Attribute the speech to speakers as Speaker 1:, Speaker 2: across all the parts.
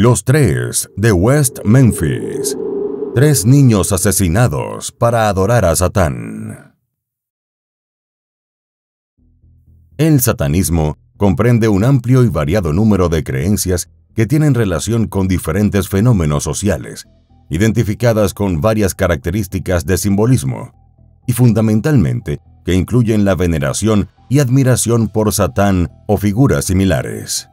Speaker 1: Los tres de West Memphis. Tres niños asesinados para adorar a Satán. El satanismo comprende un amplio y variado número de creencias que tienen relación con diferentes fenómenos sociales, identificadas con varias características de simbolismo, y fundamentalmente que incluyen la veneración y admiración por Satán o figuras similares.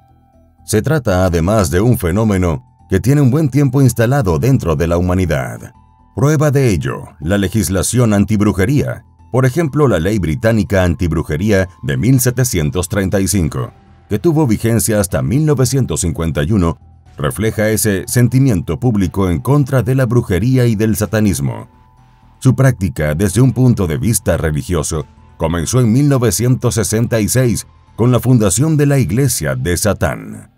Speaker 1: Se trata además de un fenómeno que tiene un buen tiempo instalado dentro de la humanidad. Prueba de ello, la legislación antibrujería, por ejemplo la ley británica antibrujería de 1735, que tuvo vigencia hasta 1951, refleja ese sentimiento público en contra de la brujería y del satanismo. Su práctica desde un punto de vista religioso comenzó en 1966 con la fundación de la Iglesia de Satán.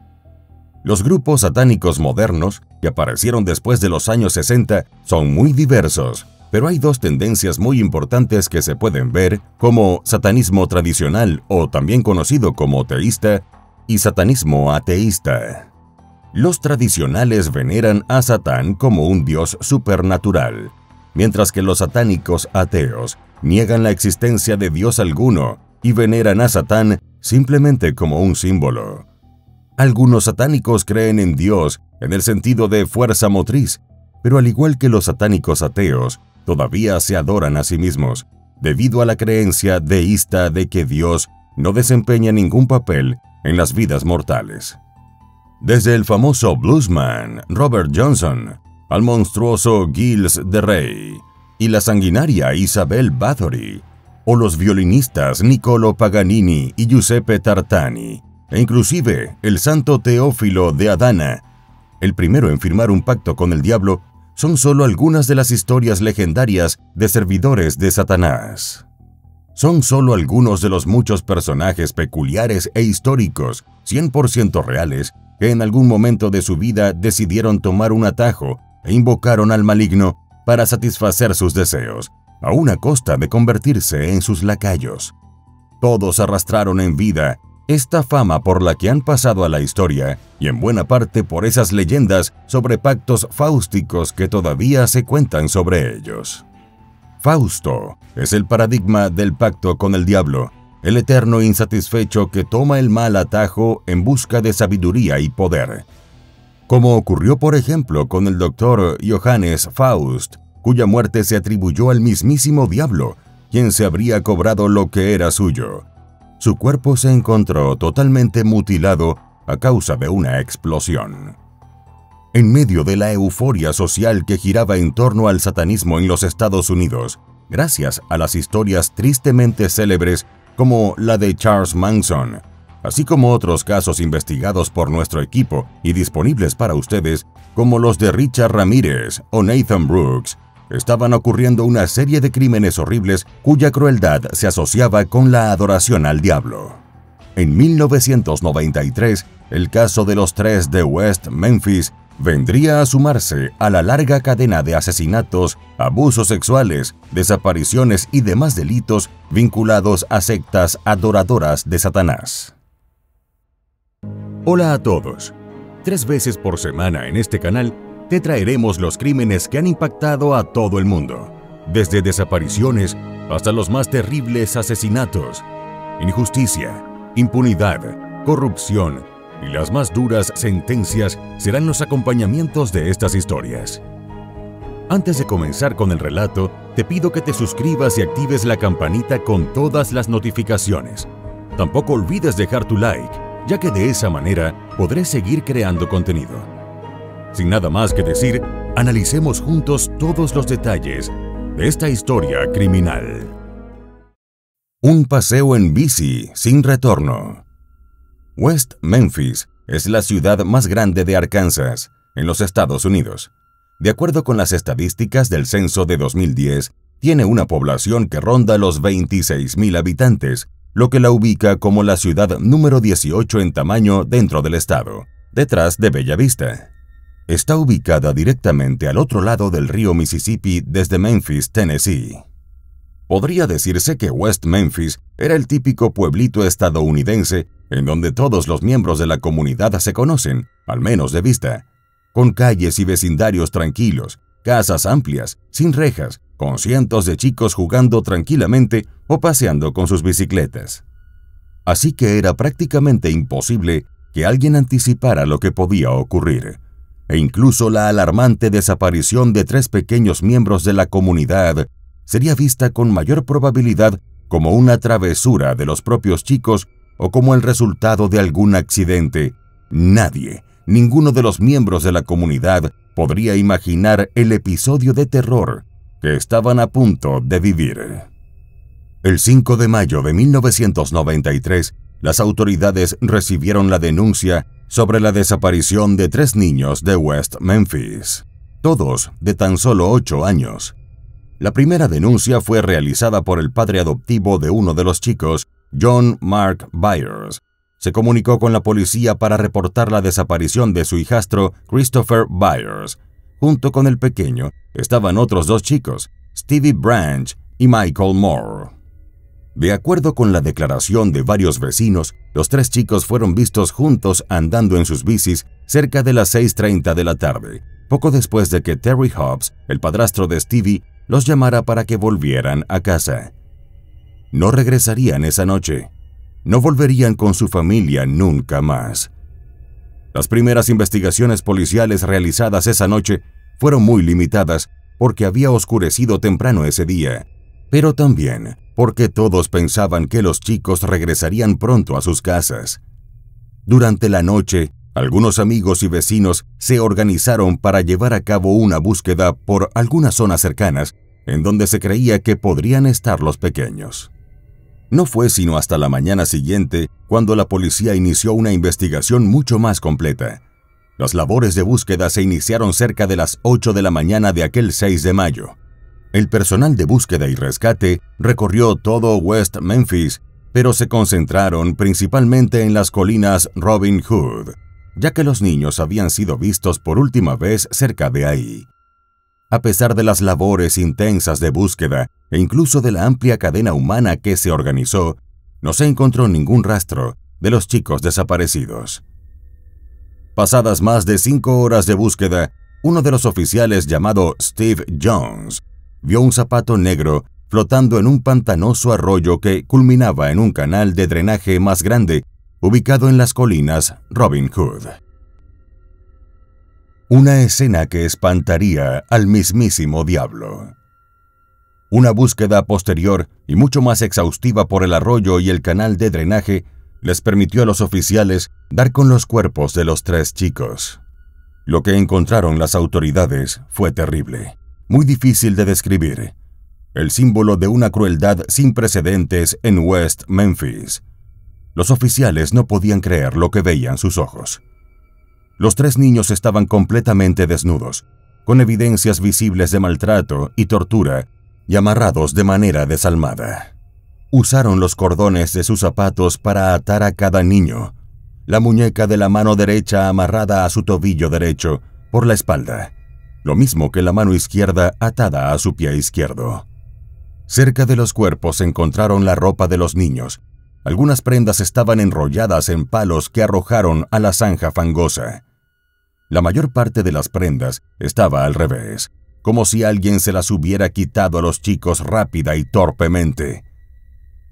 Speaker 1: Los grupos satánicos modernos que aparecieron después de los años 60 son muy diversos, pero hay dos tendencias muy importantes que se pueden ver como satanismo tradicional o también conocido como teísta y satanismo ateísta. Los tradicionales veneran a Satán como un dios supernatural, mientras que los satánicos ateos niegan la existencia de dios alguno y veneran a Satán simplemente como un símbolo. Algunos satánicos creen en Dios en el sentido de fuerza motriz, pero al igual que los satánicos ateos, todavía se adoran a sí mismos, debido a la creencia deísta de que Dios no desempeña ningún papel en las vidas mortales. Desde el famoso bluesman Robert Johnson al monstruoso Gilles de Rey y la sanguinaria Isabel Bathory, o los violinistas Niccolo Paganini y Giuseppe Tartani, e inclusive el santo Teófilo de Adana, el primero en firmar un pacto con el diablo, son solo algunas de las historias legendarias de servidores de Satanás. Son solo algunos de los muchos personajes peculiares e históricos, 100% reales, que en algún momento de su vida decidieron tomar un atajo e invocaron al maligno para satisfacer sus deseos, a una costa de convertirse en sus lacayos. Todos arrastraron en vida esta fama por la que han pasado a la historia, y en buena parte por esas leyendas sobre pactos fáusticos que todavía se cuentan sobre ellos. Fausto es el paradigma del pacto con el diablo, el eterno insatisfecho que toma el mal atajo en busca de sabiduría y poder. Como ocurrió por ejemplo con el doctor Johannes Faust, cuya muerte se atribuyó al mismísimo diablo, quien se habría cobrado lo que era suyo, su cuerpo se encontró totalmente mutilado a causa de una explosión. En medio de la euforia social que giraba en torno al satanismo en los Estados Unidos, gracias a las historias tristemente célebres como la de Charles Manson, así como otros casos investigados por nuestro equipo y disponibles para ustedes, como los de Richard Ramírez o Nathan Brooks, estaban ocurriendo una serie de crímenes horribles cuya crueldad se asociaba con la adoración al diablo. En 1993, el caso de los tres de West Memphis vendría a sumarse a la larga cadena de asesinatos, abusos sexuales, desapariciones y demás delitos vinculados a sectas adoradoras de Satanás. Hola a todos. Tres veces por semana en este canal te traeremos los crímenes que han impactado a todo el mundo, desde desapariciones hasta los más terribles asesinatos, injusticia, impunidad, corrupción y las más duras sentencias serán los acompañamientos de estas historias. Antes de comenzar con el relato, te pido que te suscribas y actives la campanita con todas las notificaciones. Tampoco olvides dejar tu like, ya que de esa manera podré seguir creando contenido. Sin nada más que decir, analicemos juntos todos los detalles de esta historia criminal. Un paseo en bici sin retorno. West Memphis es la ciudad más grande de Arkansas, en los Estados Unidos. De acuerdo con las estadísticas del censo de 2010, tiene una población que ronda los 26.000 habitantes, lo que la ubica como la ciudad número 18 en tamaño dentro del estado, detrás de Bella Vista está ubicada directamente al otro lado del río Mississippi desde Memphis, Tennessee. Podría decirse que West Memphis era el típico pueblito estadounidense en donde todos los miembros de la comunidad se conocen, al menos de vista, con calles y vecindarios tranquilos, casas amplias, sin rejas, con cientos de chicos jugando tranquilamente o paseando con sus bicicletas. Así que era prácticamente imposible que alguien anticipara lo que podía ocurrir e incluso la alarmante desaparición de tres pequeños miembros de la comunidad sería vista con mayor probabilidad como una travesura de los propios chicos o como el resultado de algún accidente. Nadie, ninguno de los miembros de la comunidad podría imaginar el episodio de terror que estaban a punto de vivir. El 5 de mayo de 1993, las autoridades recibieron la denuncia sobre la desaparición de tres niños de West Memphis, todos de tan solo ocho años. La primera denuncia fue realizada por el padre adoptivo de uno de los chicos, John Mark Byers. Se comunicó con la policía para reportar la desaparición de su hijastro, Christopher Byers. Junto con el pequeño estaban otros dos chicos, Stevie Branch y Michael Moore. De acuerdo con la declaración de varios vecinos, los tres chicos fueron vistos juntos andando en sus bicis cerca de las 6.30 de la tarde, poco después de que Terry Hobbs, el padrastro de Stevie, los llamara para que volvieran a casa. No regresarían esa noche. No volverían con su familia nunca más. Las primeras investigaciones policiales realizadas esa noche fueron muy limitadas porque había oscurecido temprano ese día, pero también porque todos pensaban que los chicos regresarían pronto a sus casas. Durante la noche, algunos amigos y vecinos se organizaron para llevar a cabo una búsqueda por algunas zonas cercanas en donde se creía que podrían estar los pequeños. No fue sino hasta la mañana siguiente cuando la policía inició una investigación mucho más completa. Las labores de búsqueda se iniciaron cerca de las 8 de la mañana de aquel 6 de mayo, el personal de búsqueda y rescate recorrió todo West Memphis, pero se concentraron principalmente en las colinas Robin Hood, ya que los niños habían sido vistos por última vez cerca de ahí. A pesar de las labores intensas de búsqueda e incluso de la amplia cadena humana que se organizó, no se encontró ningún rastro de los chicos desaparecidos. Pasadas más de cinco horas de búsqueda, uno de los oficiales llamado Steve Jones vio un zapato negro flotando en un pantanoso arroyo que culminaba en un canal de drenaje más grande, ubicado en las colinas Robin Hood. Una escena que espantaría al mismísimo diablo. Una búsqueda posterior y mucho más exhaustiva por el arroyo y el canal de drenaje les permitió a los oficiales dar con los cuerpos de los tres chicos. Lo que encontraron las autoridades fue terrible muy difícil de describir, el símbolo de una crueldad sin precedentes en West Memphis. Los oficiales no podían creer lo que veían sus ojos. Los tres niños estaban completamente desnudos, con evidencias visibles de maltrato y tortura, y amarrados de manera desalmada. Usaron los cordones de sus zapatos para atar a cada niño, la muñeca de la mano derecha amarrada a su tobillo derecho por la espalda lo mismo que la mano izquierda atada a su pie izquierdo. Cerca de los cuerpos se encontraron la ropa de los niños. Algunas prendas estaban enrolladas en palos que arrojaron a la zanja fangosa. La mayor parte de las prendas estaba al revés, como si alguien se las hubiera quitado a los chicos rápida y torpemente.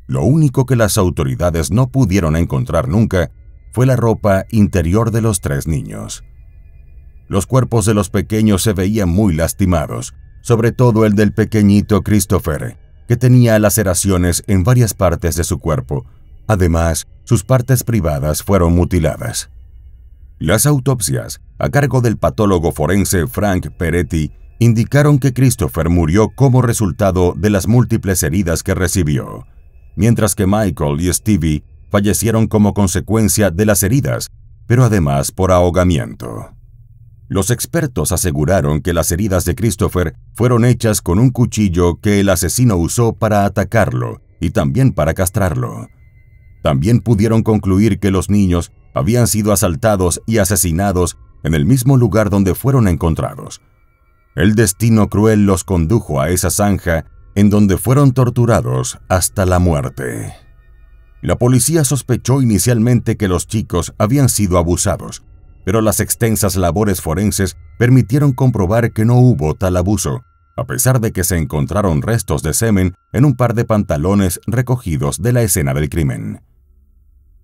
Speaker 1: Lo único que las autoridades no pudieron encontrar nunca fue la ropa interior de los tres niños. Los cuerpos de los pequeños se veían muy lastimados, sobre todo el del pequeñito Christopher, que tenía laceraciones en varias partes de su cuerpo. Además, sus partes privadas fueron mutiladas. Las autopsias, a cargo del patólogo forense Frank Peretti, indicaron que Christopher murió como resultado de las múltiples heridas que recibió, mientras que Michael y Stevie fallecieron como consecuencia de las heridas, pero además por ahogamiento. Los expertos aseguraron que las heridas de Christopher fueron hechas con un cuchillo que el asesino usó para atacarlo y también para castrarlo. También pudieron concluir que los niños habían sido asaltados y asesinados en el mismo lugar donde fueron encontrados. El destino cruel los condujo a esa zanja en donde fueron torturados hasta la muerte. La policía sospechó inicialmente que los chicos habían sido abusados, pero las extensas labores forenses permitieron comprobar que no hubo tal abuso, a pesar de que se encontraron restos de semen en un par de pantalones recogidos de la escena del crimen.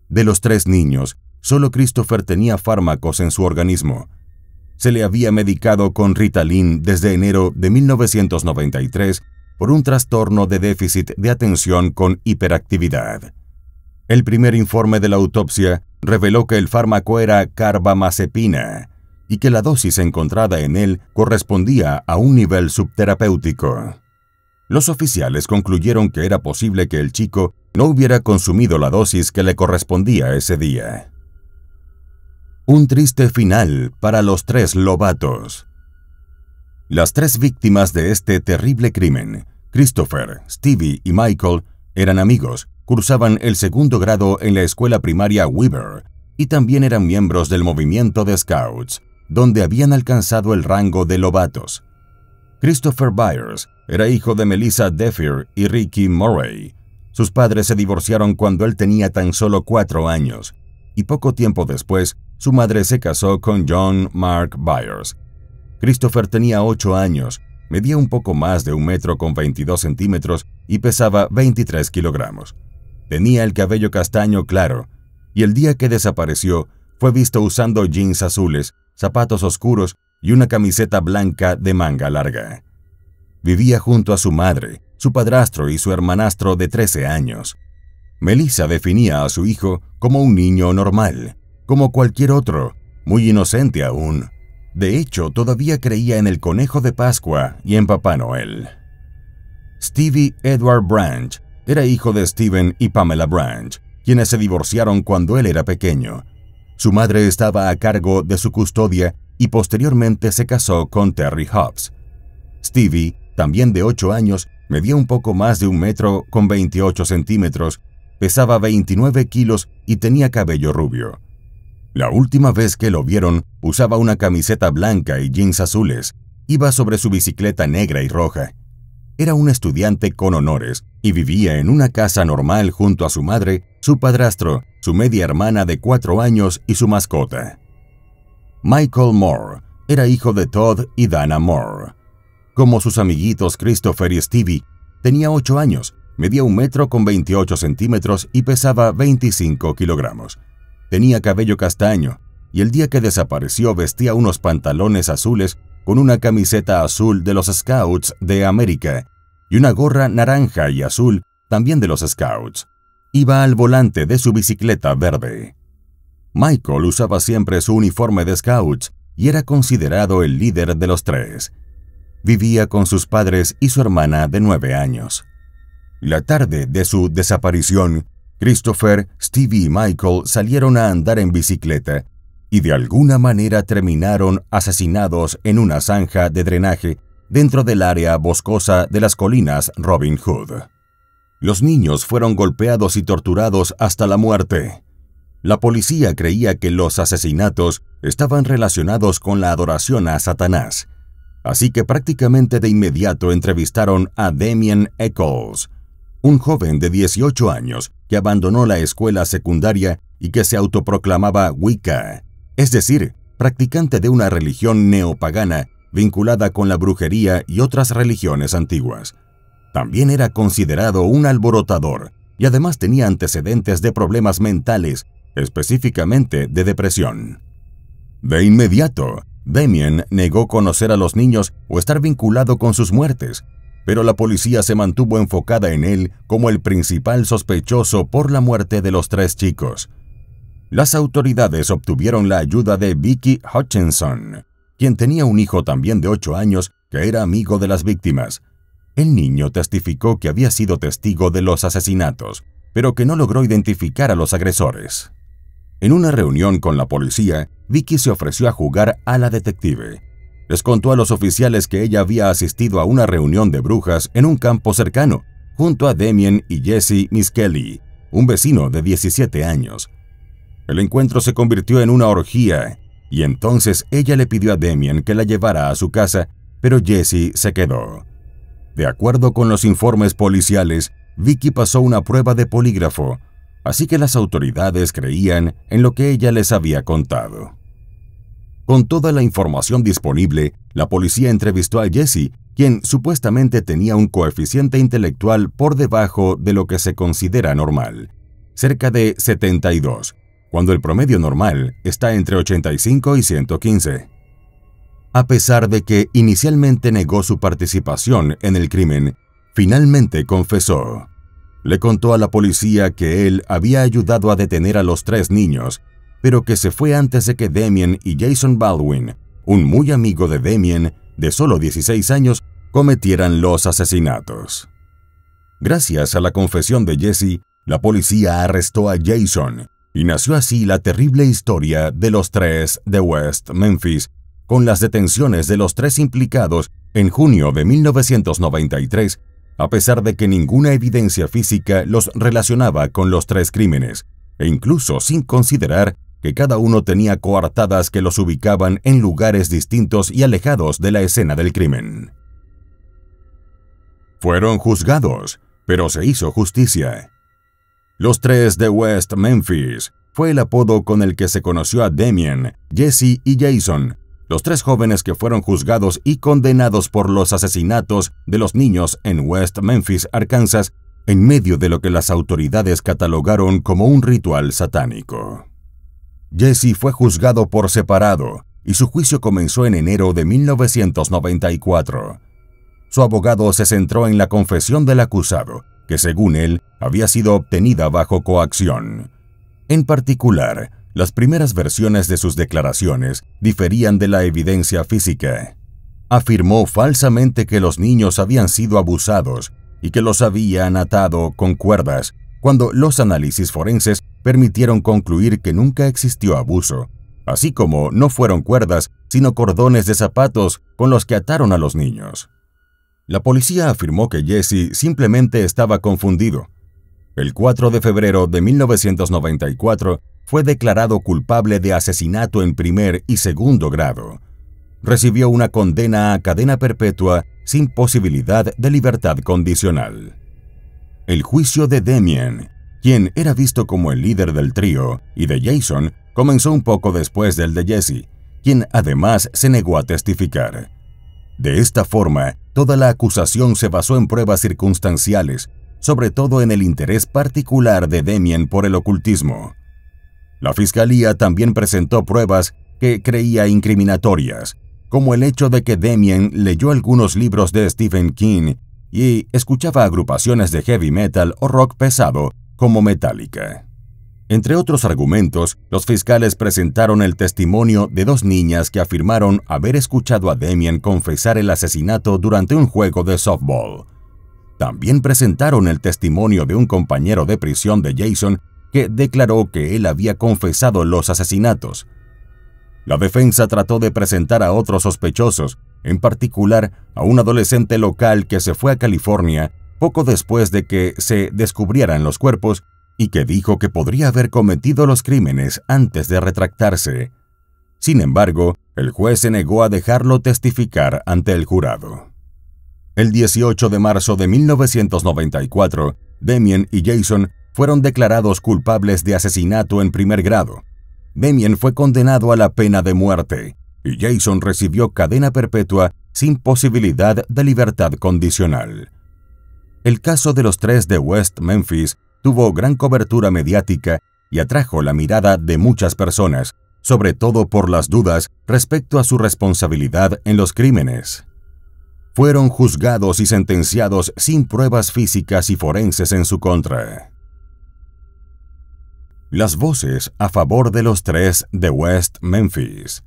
Speaker 1: De los tres niños, solo Christopher tenía fármacos en su organismo. Se le había medicado con Ritalin desde enero de 1993 por un trastorno de déficit de atención con hiperactividad. El primer informe de la autopsia reveló que el fármaco era carbamazepina y que la dosis encontrada en él correspondía a un nivel subterapéutico. Los oficiales concluyeron que era posible que el chico no hubiera consumido la dosis que le correspondía ese día. Un triste final para los tres lobatos. Las tres víctimas de este terrible crimen, Christopher, Stevie y Michael, eran amigos cursaban el segundo grado en la escuela primaria Weaver y también eran miembros del movimiento de Scouts, donde habían alcanzado el rango de lobatos. Christopher Byers era hijo de Melissa Defer y Ricky Murray. Sus padres se divorciaron cuando él tenía tan solo cuatro años, y poco tiempo después su madre se casó con John Mark Byers. Christopher tenía ocho años, medía un poco más de un metro con 22 centímetros y pesaba 23 kilogramos. Tenía el cabello castaño claro, y el día que desapareció fue visto usando jeans azules, zapatos oscuros y una camiseta blanca de manga larga. Vivía junto a su madre, su padrastro y su hermanastro de 13 años. Melissa definía a su hijo como un niño normal, como cualquier otro, muy inocente aún. De hecho, todavía creía en el conejo de Pascua y en Papá Noel. Stevie Edward Branch era hijo de Steven y Pamela Branch, quienes se divorciaron cuando él era pequeño. Su madre estaba a cargo de su custodia y posteriormente se casó con Terry Hobbs. Stevie, también de 8 años, medía un poco más de un metro con 28 centímetros, pesaba 29 kilos y tenía cabello rubio. La última vez que lo vieron, usaba una camiseta blanca y jeans azules. Iba sobre su bicicleta negra y roja. Era un estudiante con honores y vivía en una casa normal junto a su madre, su padrastro, su media hermana de cuatro años y su mascota. Michael Moore era hijo de Todd y Dana Moore. Como sus amiguitos Christopher y Stevie, tenía ocho años, medía un metro con 28 centímetros y pesaba 25 kilogramos. Tenía cabello castaño y el día que desapareció vestía unos pantalones azules con una camiseta azul de los Scouts de América y una gorra naranja y azul, también de los Scouts. Iba al volante de su bicicleta verde. Michael usaba siempre su uniforme de Scouts y era considerado el líder de los tres. Vivía con sus padres y su hermana de nueve años. La tarde de su desaparición, Christopher, Stevie y Michael salieron a andar en bicicleta y de alguna manera terminaron asesinados en una zanja de drenaje dentro del área boscosa de las colinas Robin Hood. Los niños fueron golpeados y torturados hasta la muerte. La policía creía que los asesinatos estaban relacionados con la adoración a Satanás, así que prácticamente de inmediato entrevistaron a Damien Eccles, un joven de 18 años que abandonó la escuela secundaria y que se autoproclamaba Wicca, es decir, practicante de una religión neopagana vinculada con la brujería y otras religiones antiguas. También era considerado un alborotador y además tenía antecedentes de problemas mentales, específicamente de depresión. De inmediato, Damien negó conocer a los niños o estar vinculado con sus muertes, pero la policía se mantuvo enfocada en él como el principal sospechoso por la muerte de los tres chicos. Las autoridades obtuvieron la ayuda de Vicky Hutchinson, quien tenía un hijo también de 8 años que era amigo de las víctimas. El niño testificó que había sido testigo de los asesinatos, pero que no logró identificar a los agresores. En una reunión con la policía, Vicky se ofreció a jugar a la detective. Les contó a los oficiales que ella había asistido a una reunión de brujas en un campo cercano, junto a Damien y Jesse Miskelly, un vecino de 17 años. El encuentro se convirtió en una orgía y entonces ella le pidió a Demian que la llevara a su casa, pero Jesse se quedó. De acuerdo con los informes policiales, Vicky pasó una prueba de polígrafo, así que las autoridades creían en lo que ella les había contado. Con toda la información disponible, la policía entrevistó a Jesse, quien supuestamente tenía un coeficiente intelectual por debajo de lo que se considera normal, cerca de 72, cuando el promedio normal está entre 85 y 115. A pesar de que inicialmente negó su participación en el crimen, finalmente confesó. Le contó a la policía que él había ayudado a detener a los tres niños, pero que se fue antes de que Damien y Jason Baldwin, un muy amigo de Damien, de solo 16 años, cometieran los asesinatos. Gracias a la confesión de Jesse, la policía arrestó a Jason, y nació así la terrible historia de los tres de West Memphis, con las detenciones de los tres implicados en junio de 1993, a pesar de que ninguna evidencia física los relacionaba con los tres crímenes, e incluso sin considerar que cada uno tenía coartadas que los ubicaban en lugares distintos y alejados de la escena del crimen. Fueron juzgados, pero se hizo justicia. Los tres de West Memphis fue el apodo con el que se conoció a Damien, Jesse y Jason, los tres jóvenes que fueron juzgados y condenados por los asesinatos de los niños en West Memphis, Arkansas, en medio de lo que las autoridades catalogaron como un ritual satánico. Jesse fue juzgado por separado y su juicio comenzó en enero de 1994. Su abogado se centró en la confesión del acusado, que según él había sido obtenida bajo coacción. En particular, las primeras versiones de sus declaraciones diferían de la evidencia física. Afirmó falsamente que los niños habían sido abusados y que los habían atado con cuerdas, cuando los análisis forenses permitieron concluir que nunca existió abuso, así como no fueron cuerdas, sino cordones de zapatos con los que ataron a los niños. La policía afirmó que Jesse simplemente estaba confundido. El 4 de febrero de 1994 fue declarado culpable de asesinato en primer y segundo grado. Recibió una condena a cadena perpetua sin posibilidad de libertad condicional. El juicio de Damien, quien era visto como el líder del trío, y de Jason, comenzó un poco después del de Jesse, quien además se negó a testificar. De esta forma, Toda la acusación se basó en pruebas circunstanciales, sobre todo en el interés particular de Demian por el ocultismo. La fiscalía también presentó pruebas que creía incriminatorias, como el hecho de que Demian leyó algunos libros de Stephen King y escuchaba agrupaciones de heavy metal o rock pesado como Metallica. Entre otros argumentos, los fiscales presentaron el testimonio de dos niñas que afirmaron haber escuchado a Demian confesar el asesinato durante un juego de softball. También presentaron el testimonio de un compañero de prisión de Jason que declaró que él había confesado los asesinatos. La defensa trató de presentar a otros sospechosos, en particular a un adolescente local que se fue a California poco después de que se descubrieran los cuerpos y que dijo que podría haber cometido los crímenes antes de retractarse. Sin embargo, el juez se negó a dejarlo testificar ante el jurado. El 18 de marzo de 1994, Damien y Jason fueron declarados culpables de asesinato en primer grado. Damien fue condenado a la pena de muerte y Jason recibió cadena perpetua sin posibilidad de libertad condicional. El caso de los tres de West Memphis tuvo gran cobertura mediática y atrajo la mirada de muchas personas, sobre todo por las dudas respecto a su responsabilidad en los crímenes. Fueron juzgados y sentenciados sin pruebas físicas y forenses en su contra. Las voces a favor de los tres de West Memphis.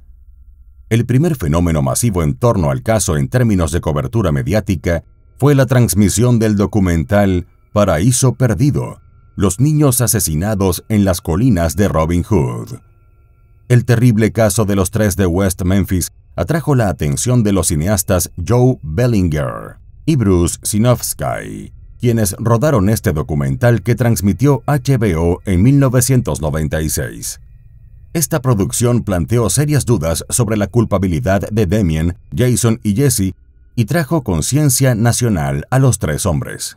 Speaker 1: El primer fenómeno masivo en torno al caso en términos de cobertura mediática fue la transmisión del documental Paraíso Perdido, los niños asesinados en las colinas de Robin Hood. El terrible caso de los tres de West Memphis atrajo la atención de los cineastas Joe Bellinger y Bruce Sinofsky, quienes rodaron este documental que transmitió HBO en 1996. Esta producción planteó serias dudas sobre la culpabilidad de Damien, Jason y Jesse y trajo conciencia nacional a los tres hombres.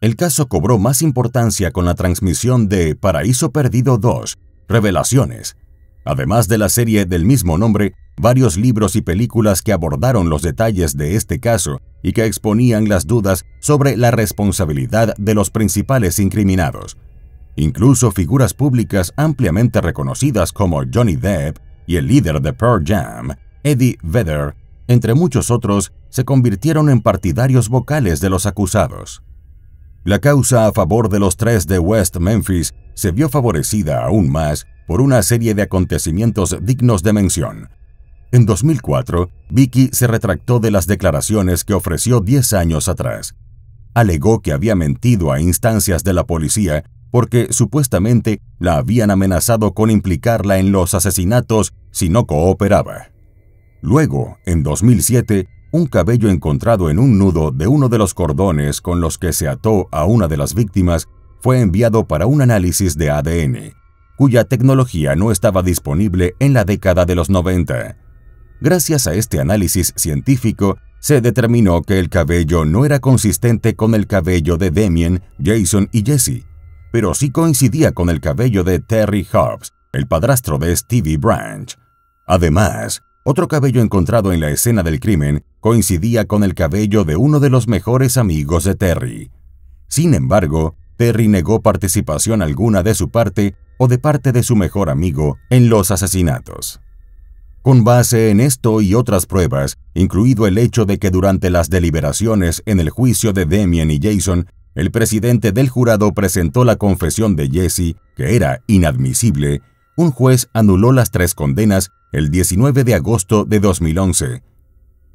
Speaker 1: El caso cobró más importancia con la transmisión de Paraíso Perdido 2, Revelaciones, además de la serie del mismo nombre, varios libros y películas que abordaron los detalles de este caso y que exponían las dudas sobre la responsabilidad de los principales incriminados. Incluso figuras públicas ampliamente reconocidas como Johnny Depp y el líder de Pearl Jam, Eddie Vedder, entre muchos otros, se convirtieron en partidarios vocales de los acusados. La causa a favor de los tres de West Memphis se vio favorecida aún más por una serie de acontecimientos dignos de mención. En 2004, Vicky se retractó de las declaraciones que ofreció 10 años atrás. Alegó que había mentido a instancias de la policía porque supuestamente la habían amenazado con implicarla en los asesinatos si no cooperaba. Luego, en 2007, un cabello encontrado en un nudo de uno de los cordones con los que se ató a una de las víctimas fue enviado para un análisis de ADN, cuya tecnología no estaba disponible en la década de los 90. Gracias a este análisis científico, se determinó que el cabello no era consistente con el cabello de Damien, Jason y Jesse, pero sí coincidía con el cabello de Terry Hobbs, el padrastro de Stevie Branch. Además, otro cabello encontrado en la escena del crimen coincidía con el cabello de uno de los mejores amigos de Terry. Sin embargo, Terry negó participación alguna de su parte o de parte de su mejor amigo en los asesinatos. Con base en esto y otras pruebas, incluido el hecho de que durante las deliberaciones en el juicio de Damien y Jason, el presidente del jurado presentó la confesión de Jesse, que era inadmisible, un juez anuló las tres condenas el 19 de agosto de 2011.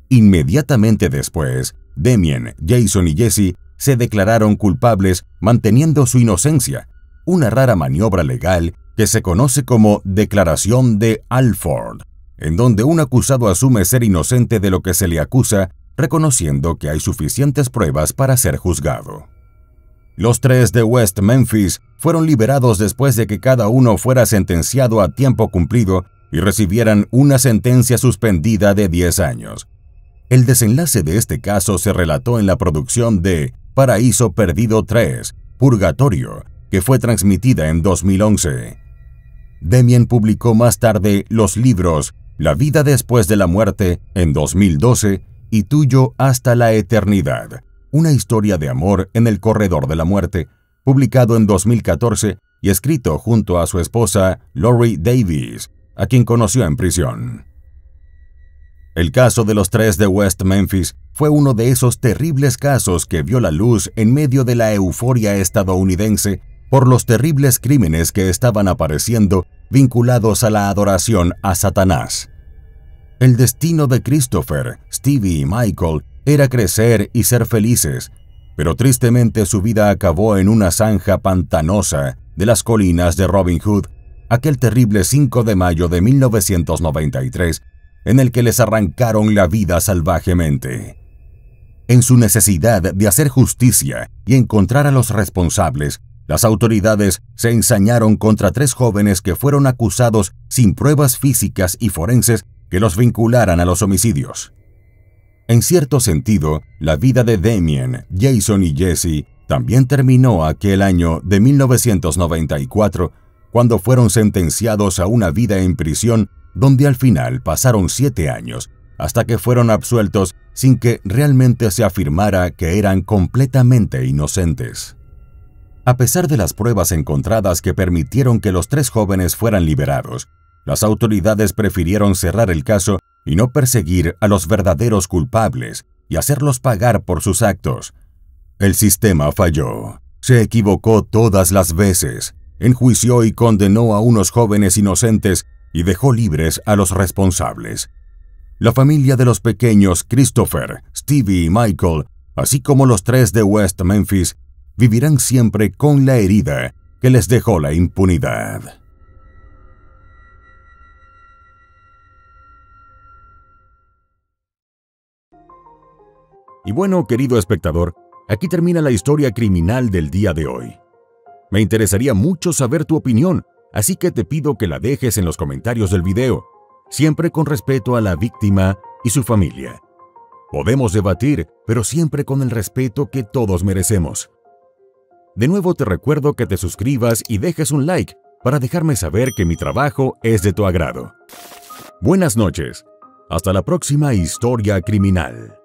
Speaker 1: Inmediatamente después, Damien, Jason y Jesse se declararon culpables manteniendo su inocencia, una rara maniobra legal que se conoce como Declaración de Alford, en donde un acusado asume ser inocente de lo que se le acusa, reconociendo que hay suficientes pruebas para ser juzgado. Los tres de West Memphis fueron liberados después de que cada uno fuera sentenciado a tiempo cumplido y recibieran una sentencia suspendida de 10 años. El desenlace de este caso se relató en la producción de Paraíso Perdido 3, Purgatorio, que fue transmitida en 2011. Demien publicó más tarde los libros La vida después de la muerte en 2012 y Tuyo hasta la eternidad, una historia de amor en el corredor de la muerte, publicado en 2014 y escrito junto a su esposa Lori Davis, a quien conoció en prisión. El caso de los tres de West Memphis fue uno de esos terribles casos que vio la luz en medio de la euforia estadounidense por los terribles crímenes que estaban apareciendo vinculados a la adoración a Satanás. El destino de Christopher, Stevie y Michael era crecer y ser felices, pero tristemente su vida acabó en una zanja pantanosa de las colinas de Robin Hood aquel terrible 5 de mayo de 1993 en el que les arrancaron la vida salvajemente. En su necesidad de hacer justicia y encontrar a los responsables, las autoridades se ensañaron contra tres jóvenes que fueron acusados sin pruebas físicas y forenses que los vincularan a los homicidios. En cierto sentido, la vida de Damien, Jason y Jesse también terminó aquel año de 1994 cuando fueron sentenciados a una vida en prisión donde al final pasaron siete años hasta que fueron absueltos sin que realmente se afirmara que eran completamente inocentes. A pesar de las pruebas encontradas que permitieron que los tres jóvenes fueran liberados, las autoridades prefirieron cerrar el caso y no perseguir a los verdaderos culpables y hacerlos pagar por sus actos. El sistema falló. Se equivocó todas las veces enjuició y condenó a unos jóvenes inocentes y dejó libres a los responsables. La familia de los pequeños Christopher, Stevie y Michael, así como los tres de West Memphis, vivirán siempre con la herida que les dejó la impunidad. Y bueno, querido espectador, aquí termina la historia criminal del día de hoy. Me interesaría mucho saber tu opinión, así que te pido que la dejes en los comentarios del video, siempre con respeto a la víctima y su familia. Podemos debatir, pero siempre con el respeto que todos merecemos. De nuevo te recuerdo que te suscribas y dejes un like para dejarme saber que mi trabajo es de tu agrado. Buenas noches. Hasta la próxima historia criminal.